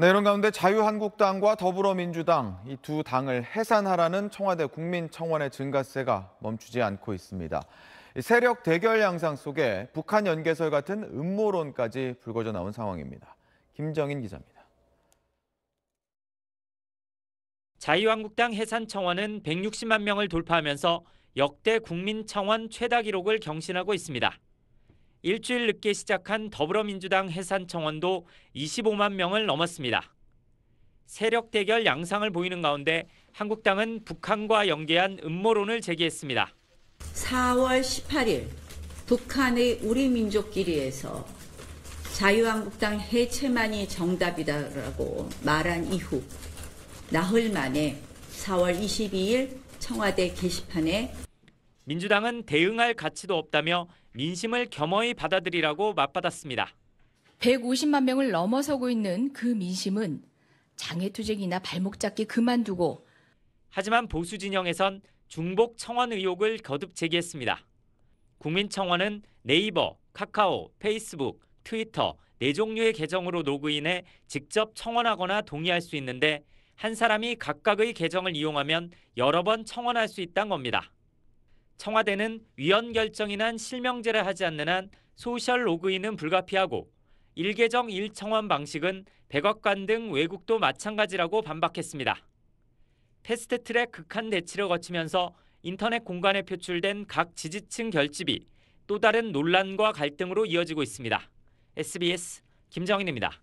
네, 이런 가운데 자유한국당과 더불어민주당 이 두 당을 해산하라는 청와대 국민청원의 증가세가 멈추지 않고 있습니다. 세력 대결 양상 속에 북한 연계설 같은 음모론까지 불거져 나온 상황입니다. 김정인 기자입니다. 자유한국당 해산 청원은 160만 명을 돌파하면서 역대 국민 청원 최다 기록을 경신하고 있습니다. 일주일 늦게 시작한 더불어민주당 해산청원도 25만 명을 넘었습니다. 세력 대결 양상을 보이는 가운데 한국당은 북한과 연계한 음모론을 제기했습니다. 4월 18일 북한의 우리 민족끼리에서 자유한국당 해체만이 정답이다라고 말한 이후 나흘 만에 4월 22일 청와대 게시판에 민주당은 대응할 가치도 없다며 민심을 겸허히 받아들이라고 맞받았습니다. 150만 명을 넘어서고 있는 그 민심은 장애투쟁이나 발목 잡기 그만두고 하지만 보수 진영에선 중복 청원 의혹을 거듭 제기했습니다. 국민청원은 네이버, 카카오, 페이스북, 트위터 네 종류의 계정으로 로그인해 직접 청원하거나 동의할 수 있는데 한 사람이 각각의 계정을 이용하면 여러 번 청원할 수 있다는 겁니다. 청와대는 위헌 결정이 난 실명제를 하지 않는 한 소셜 로그인은 불가피하고 일계정 일청원 방식은 백악관 등 외국도 마찬가지라고 반박했습니다. 패스트트랙 극한 대치를 거치면서 인터넷 공간에 표출된 각 지지층 결집이 또 다른 논란과 갈등으로 이어지고 있습니다. SBS 김정인입니다.